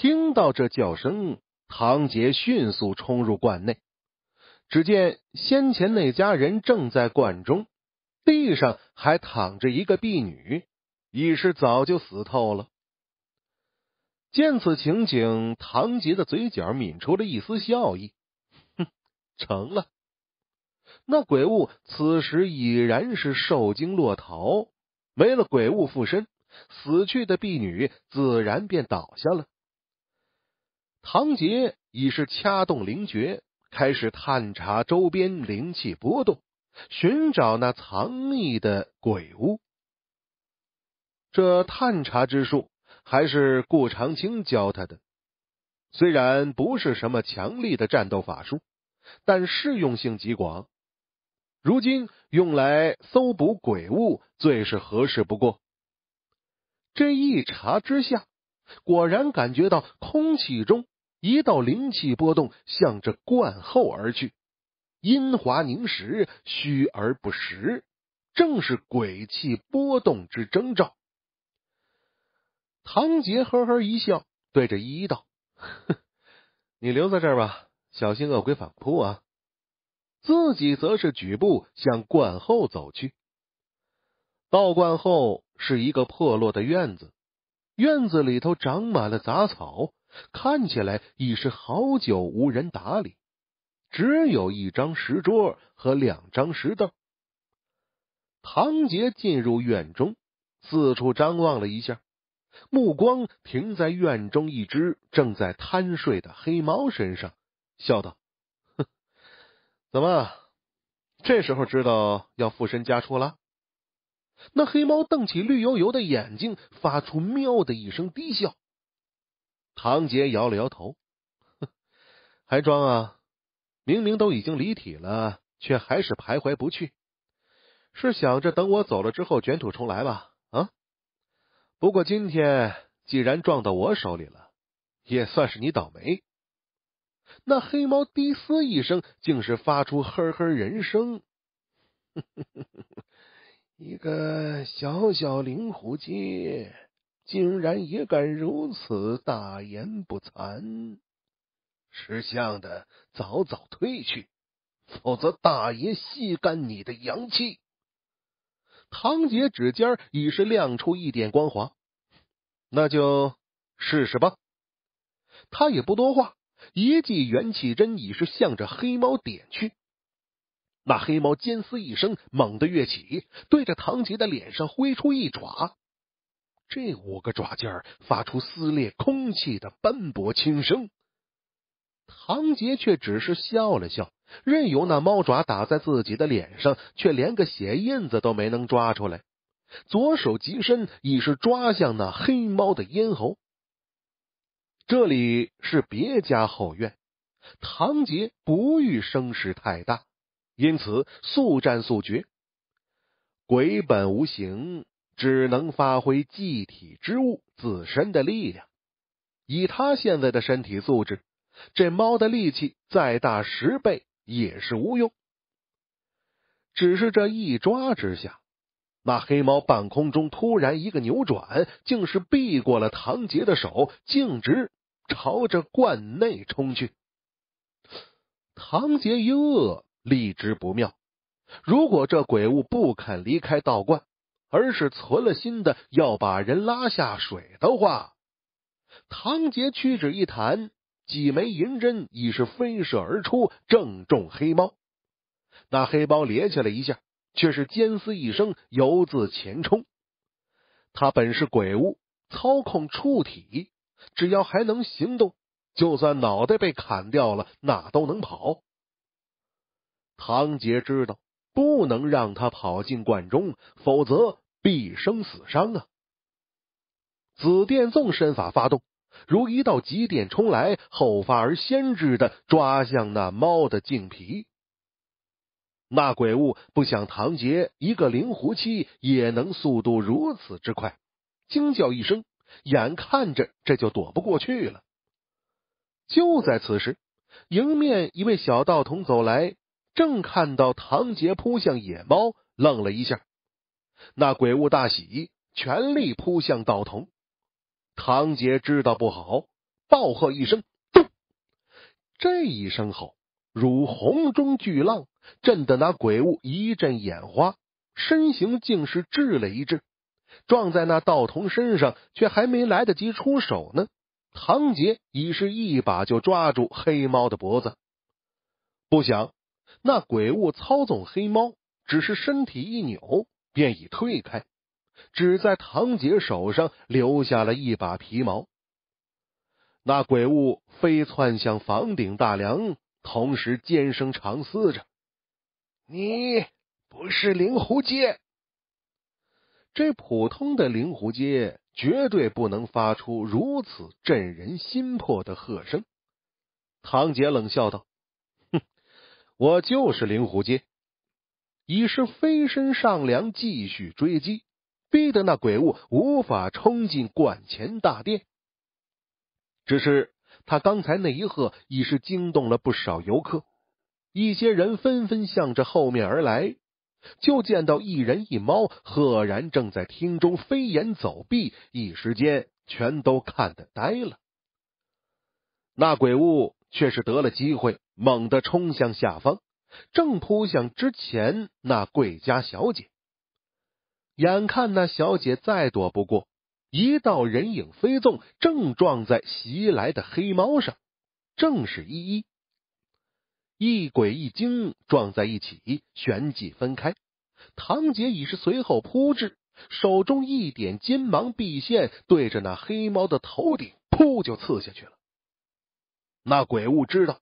听到这叫声，唐杰迅速冲入罐内。只见先前那家人正在罐中，地上还躺着一个婢女，已是早就死透了。见此情景，唐杰的嘴角抿出了一丝笑意。哼，成了。那鬼物此时已然是受惊落逃，没了鬼物附身，死去的婢女自然便倒下了。唐杰已是掐动灵诀，开始探查周边灵气波动，寻找那藏匿的鬼屋。这探查之术还是顾长青教他的，虽然不是什么强力的战斗法术，但适用性极广。如今用来搜捕鬼物，最是合适不过。这一查之下，果然感觉到空气中。一道灵气波动向着观后而去，阴华凝实，虚而不实，正是鬼气波动之征兆。唐杰呵呵一笑，对着依依道：“你留在这儿吧，小心恶鬼反扑啊！”自己则是举步向观后走去。道观后是一个破落的院子，院子里头长满了杂草。看起来已是好久无人打理，只有一张石桌和两张石凳。唐杰进入院中，四处张望了一下，目光停在院中一只正在贪睡的黑猫身上，笑道：“哼，怎么这时候知道要附身家畜了？”那黑猫瞪起绿油油的眼睛，发出喵的一声低笑。唐杰摇了摇头，还装？啊？明明都已经离体了，却还是徘徊不去，是想着等我走了之后卷土重来吧？啊！不过今天既然撞到我手里了，也算是你倒霉。那黑猫低嘶一声，竟是发出呵呵人声，一个小小灵狐精。竟然也敢如此大言不惭！识相的早早退去，否则大爷吸干你的阳气！唐杰指尖已是亮出一点光华，那就试试吧。他也不多话，一记元气针已是向着黑猫点去。那黑猫尖嘶一声，猛地跃起，对着唐杰的脸上挥出一爪。这五个爪尖发出撕裂空气的斑驳轻声，唐杰却只是笑了笑，任由那猫爪打在自己的脸上，却连个血印子都没能抓出来。左手极身，已是抓向那黑猫的咽喉。这里是别家后院，唐杰不欲声势太大，因此速战速决。鬼本无形。只能发挥祭体之物自身的力量。以他现在的身体素质，这猫的力气再大十倍也是无用。只是这一抓之下，那黑猫半空中突然一个扭转，竟是避过了唐杰的手，径直朝着罐内冲去。唐杰一饿，立知不妙。如果这鬼物不肯离开道观，而是存了心的要把人拉下水的话，唐杰屈指一弹，几枚银针已是飞射而出，正中黑猫。那黑猫趔趄了一下，却是尖嘶一声，由自前冲。他本是鬼物，操控触体，只要还能行动，就算脑袋被砍掉了，哪都能跑。唐杰知道，不能让他跑进罐中，否则。必生死伤啊！紫电纵身法发动，如一道极电冲来，后发而先至的抓向那猫的颈皮。那鬼物不想唐杰一个灵狐期也能速度如此之快，惊叫一声，眼看着这就躲不过去了。就在此时，迎面一位小道童走来，正看到唐杰扑向野猫，愣了一下。那鬼物大喜，全力扑向道童。唐杰知道不好，暴喝一声：“咚！”这一声吼如洪中巨浪，震得那鬼物一阵眼花，身形竟是滞了一滞。撞在那道童身上，却还没来得及出手呢。唐杰已是一把就抓住黑猫的脖子。不想那鬼物操纵黑猫，只是身体一扭。便已退开，只在唐杰手上留下了一把皮毛。那鬼物飞窜向房顶大梁，同时尖声长嘶着：“你不是灵狐街！这普通的灵狐街绝对不能发出如此震人心魄的喝声。”唐杰冷笑道：“哼，我就是灵狐街。”已是飞身上梁，继续追击，逼得那鬼物无法冲进馆前大殿。只是他刚才那一喝，已是惊动了不少游客，一些人纷纷向着后面而来，就见到一人一猫，赫然正在厅中飞檐走壁，一时间全都看得呆了。那鬼物却是得了机会，猛地冲向下方。正扑向之前那贵家小姐，眼看那小姐再躲不过，一道人影飞纵，正撞在袭来的黑猫上，正是依依。一鬼一精撞在一起，旋即分开。唐杰已是随后扑至，手中一点金芒碧现，对着那黑猫的头顶扑就刺下去了。那鬼物知道。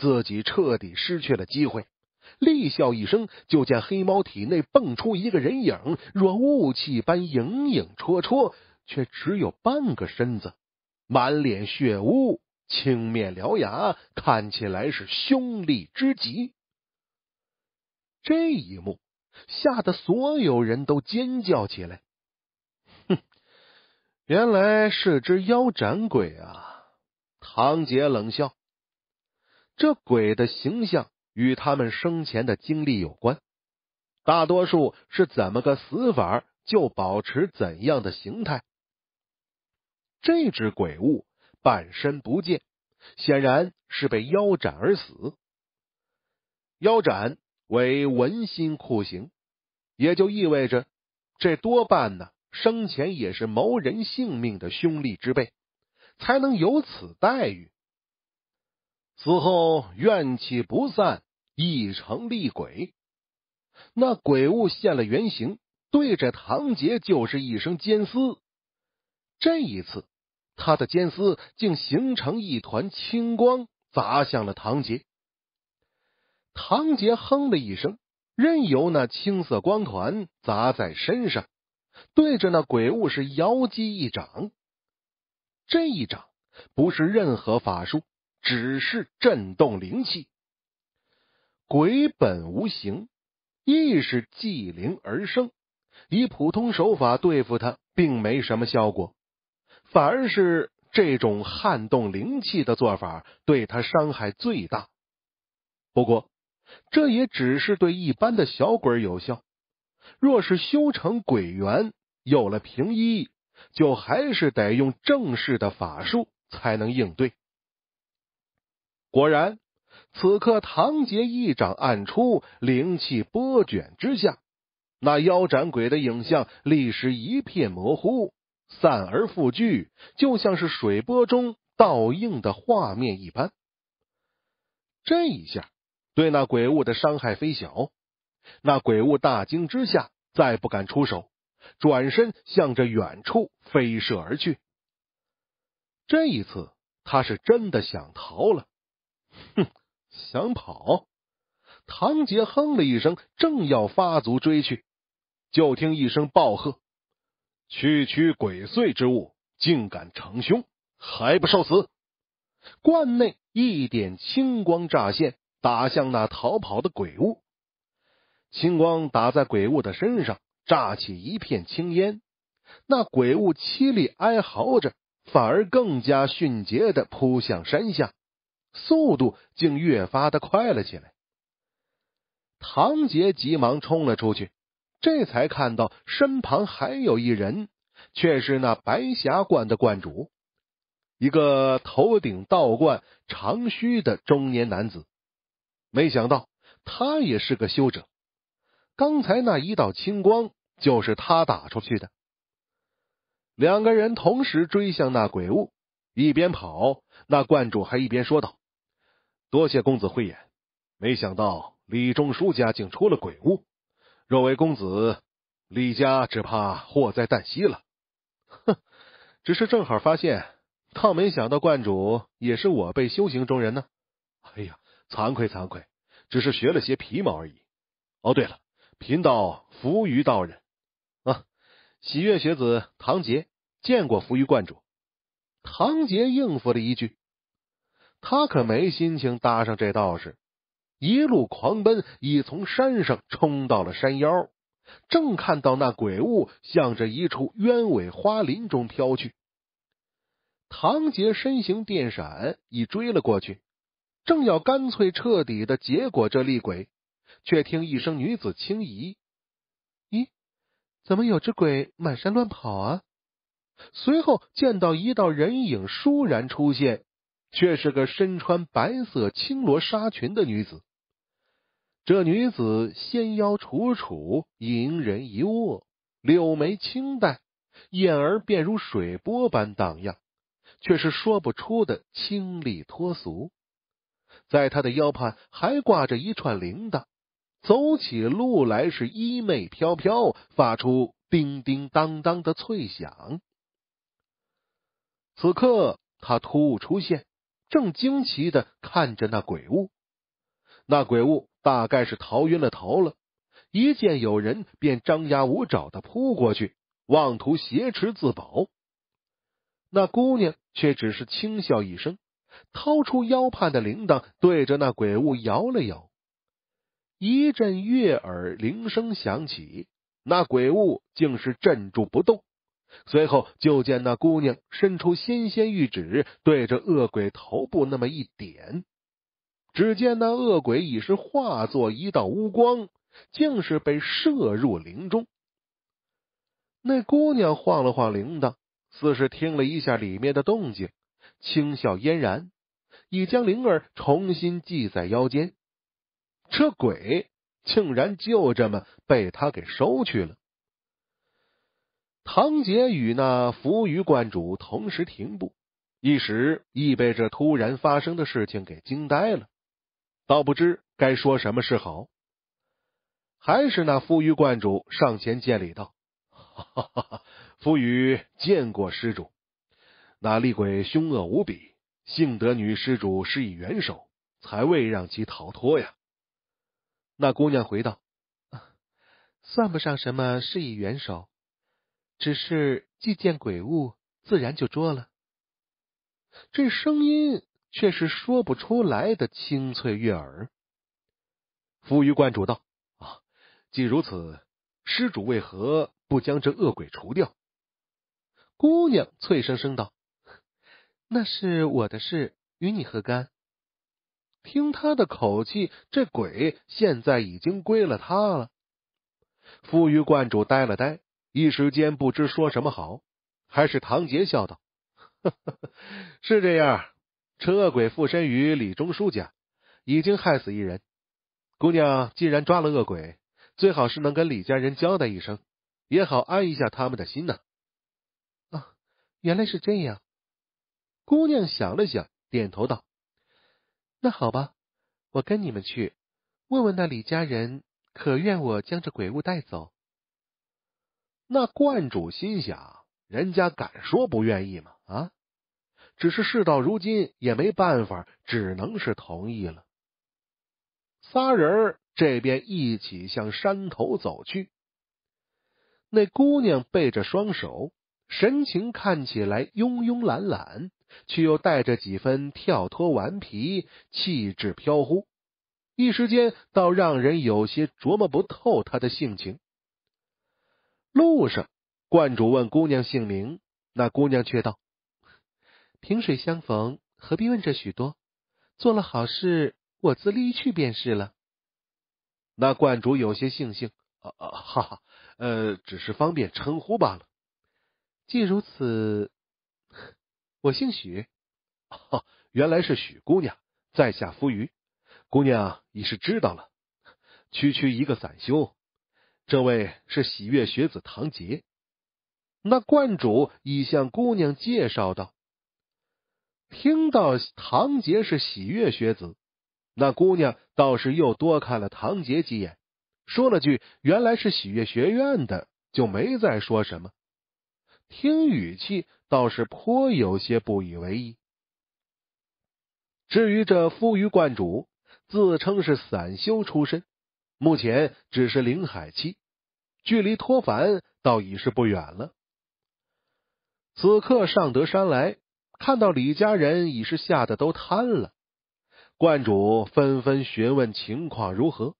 自己彻底失去了机会，厉笑一声，就见黑猫体内蹦出一个人影，若雾气般影影绰绰，却只有半个身子，满脸血污，青面獠牙，看起来是凶厉之极。这一幕吓得所有人都尖叫起来。哼，原来是只妖斩鬼啊！唐杰冷笑。这鬼的形象与他们生前的经历有关，大多数是怎么个死法，就保持怎样的形态。这只鬼物半身不见，显然是被腰斩而死。腰斩为文心酷刑，也就意味着这多半呢生前也是谋人性命的凶厉之辈，才能有此待遇。此后怨气不散，亦成厉鬼。那鬼物现了原形，对着唐杰就是一声尖嘶。这一次，他的尖嘶竟形成一团青光，砸向了唐杰。唐杰哼的一声，任由那青色光团砸在身上，对着那鬼物是摇击一掌。这一掌不是任何法术。只是震动灵气，鬼本无形，亦是祭灵而生。以普通手法对付他，并没什么效果，反而是这种撼动灵气的做法，对他伤害最大。不过，这也只是对一般的小鬼有效。若是修成鬼缘，有了平一，就还是得用正式的法术才能应对。果然，此刻唐杰一掌按出，灵气波卷之下，那腰斩鬼的影像立时一片模糊，散而复聚，就像是水波中倒映的画面一般。这一下对那鬼物的伤害非小，那鬼物大惊之下，再不敢出手，转身向着远处飞射而去。这一次，他是真的想逃了。哼！想跑？唐杰哼了一声，正要发足追去，就听一声暴喝：“区区鬼祟之物，竟敢逞凶，还不受死！”罐内一点青光乍现，打向那逃跑的鬼物。青光打在鬼物的身上，炸起一片青烟。那鬼物凄厉哀嚎着，反而更加迅捷的扑向山下。速度竟越发的快了起来。唐杰急忙冲了出去，这才看到身旁还有一人，却是那白霞观的观主，一个头顶道冠、长须的中年男子。没想到他也是个修者，刚才那一道青光就是他打出去的。两个人同时追向那鬼物，一边跑，那观主还一边说道。多谢公子慧眼，没想到李仲书家竟出了鬼物，若为公子，李家只怕祸灾旦夕了。哼，只是正好发现，倒没想到观主也是我辈修行中人呢。哎呀，惭愧惭愧，只是学了些皮毛而已。哦，对了，贫道扶余道人，啊，喜悦学子唐杰见过浮余观主。唐杰应付了一句。他可没心情搭上这道士，一路狂奔，已从山上冲到了山腰。正看到那鬼物向着一处鸢尾花林中飘去，唐杰身形电闪，已追了过去。正要干脆彻底的结果这厉鬼，却听一声女子轻移：“咦，怎么有只鬼满山乱跑啊？”随后见到一道人影倏然出现。却是个身穿白色轻罗纱裙的女子。这女子纤腰楚楚，盈人一握；柳眉清淡，眼儿便如水波般荡漾，却是说不出的清丽脱俗。在她的腰畔还挂着一串铃铛，走起路来是衣袂飘飘，发出叮叮当当的脆响。此刻，她突兀出现。正惊奇的看着那鬼物，那鬼物大概是逃晕了头了，一见有人便张牙舞爪的扑过去，妄图挟持自保。那姑娘却只是轻笑一声，掏出腰畔的铃铛，对着那鬼物摇了摇，一阵悦耳铃声响起，那鬼物竟是镇住不动。随后，就见那姑娘伸出纤纤玉指，对着恶鬼头部那么一点。只见那恶鬼已是化作一道乌光，竟是被射入铃中。那姑娘晃了晃铃铛，似是听了一下里面的动静，轻笑嫣然，已将铃儿重新系在腰间。这鬼竟然就这么被他给收去了。唐杰与那扶鱼观主同时停步，一时亦被这突然发生的事情给惊呆了，倒不知该说什么是好。还是那扶鱼观主上前见礼道：“ 扶鱼见过施主，那厉鬼凶恶无比，幸得女施主施以援手，才未让其逃脱呀。”那姑娘回道：“ 算不上什么施以援手。”只是既见鬼物，自然就捉了。这声音却是说不出来的清脆悦耳。扶余观主道：“啊，既如此，施主为何不将这恶鬼除掉？”姑娘脆生生道：“那是我的事，与你何干？”听他的口气，这鬼现在已经归了他了。富余观主呆了呆。一时间不知说什么好，还是唐杰笑道：“是这样，这恶鬼附身于李忠书家，已经害死一人。姑娘既然抓了恶鬼，最好是能跟李家人交代一声，也好安一下他们的心呢。”啊，原来是这样。姑娘想了想，点头道：“那好吧，我跟你们去问问那李家人，可愿我将这鬼物带走？”那观主心想：人家敢说不愿意吗？啊，只是事到如今也没办法，只能是同意了。仨人这边一起向山头走去。那姑娘背着双手，神情看起来慵慵懒懒，却又带着几分跳脱顽皮，气质飘忽，一时间倒让人有些琢磨不透她的性情。路上，观主问姑娘姓名，那姑娘却道：“萍水相逢，何必问这许多？做了好事，我自离去便是了。”那观主有些悻悻：“哦哦，哈哈，呃，只是方便称呼罢了。既如此，我姓许，原来是许姑娘，在下夫余，姑娘已是知道了，区区一个散修。”这位是喜悦学子唐杰，那观主已向姑娘介绍道。听到唐杰是喜悦学子，那姑娘倒是又多看了唐杰几眼，说了句“原来是喜悦学院的”，就没再说什么。听语气，倒是颇有些不以为意。至于这夫余观主，自称是散修出身，目前只是临海期。距离托凡倒已是不远了。此刻上得山来，看到李家人已是吓得都瘫了，观主纷纷询问情况如何。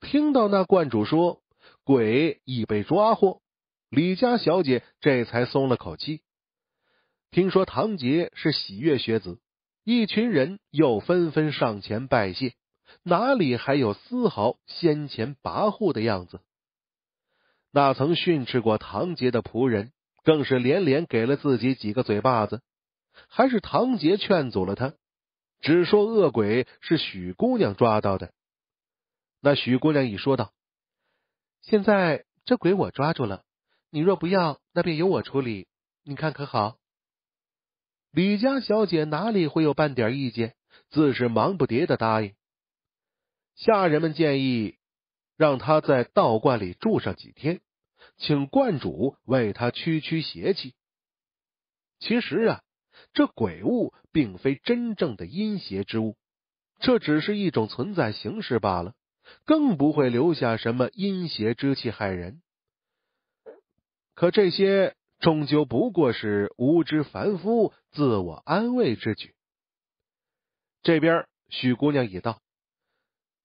听到那观主说鬼已被抓获，李家小姐这才松了口气。听说唐杰是喜悦学子，一群人又纷纷上前拜谢，哪里还有丝毫先前跋扈的样子？那曾训斥过唐杰的仆人，更是连连给了自己几个嘴巴子。还是唐杰劝阻了他，只说恶鬼是许姑娘抓到的。那许姑娘一说道：“现在这鬼我抓住了，你若不要，那便由我处理，你看可好？”李家小姐哪里会有半点意见，自是忙不迭的答应。下人们建议。让他在道观里住上几天，请观主为他驱驱邪气。其实啊，这鬼物并非真正的阴邪之物，这只是一种存在形式罢了，更不会留下什么阴邪之气害人。可这些终究不过是无知凡夫自我安慰之举。这边许姑娘已到，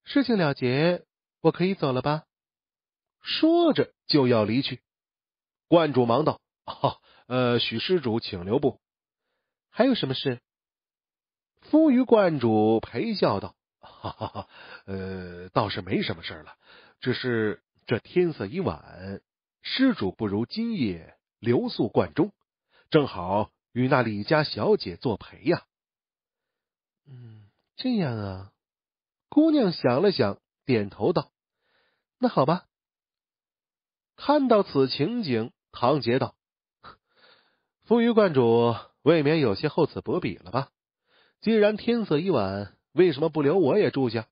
事情了结。”我可以走了吧？说着就要离去。观主忙道：“哦，呃，许施主请留步，还有什么事？”夫余观主陪笑道：“哈哈哈，呃，倒是没什么事了，只是这天色已晚，施主不如今夜留宿观中，正好与那李家小姐作陪呀。”嗯，这样啊。姑娘想了想，点头道。那好吧。看到此情景，唐杰道：“浮云观主未免有些厚此薄彼了吧？既然天色已晚，为什么不留我也住下？”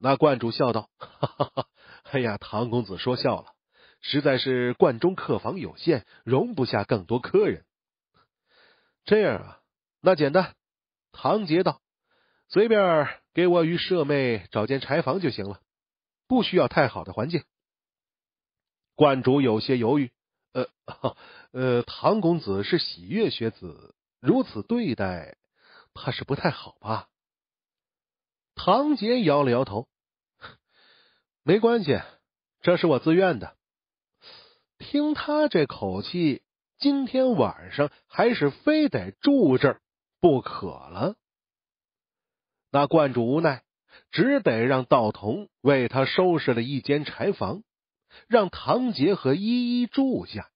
那观主笑道：“哈哈哈！哎呀，唐公子说笑了，实在是观中客房有限，容不下更多客人。这样啊，那简单。”唐杰道：“随便给我与舍妹找间柴房就行了。”不需要太好的环境，观主有些犹豫。呃，呃，唐公子是喜悦学子，如此对待，怕是不太好吧？唐杰摇了摇头，没关系，这是我自愿的。听他这口气，今天晚上还是非得住这儿不可了。那观主无奈。只得让道童为他收拾了一间柴房，让唐杰和依依住下。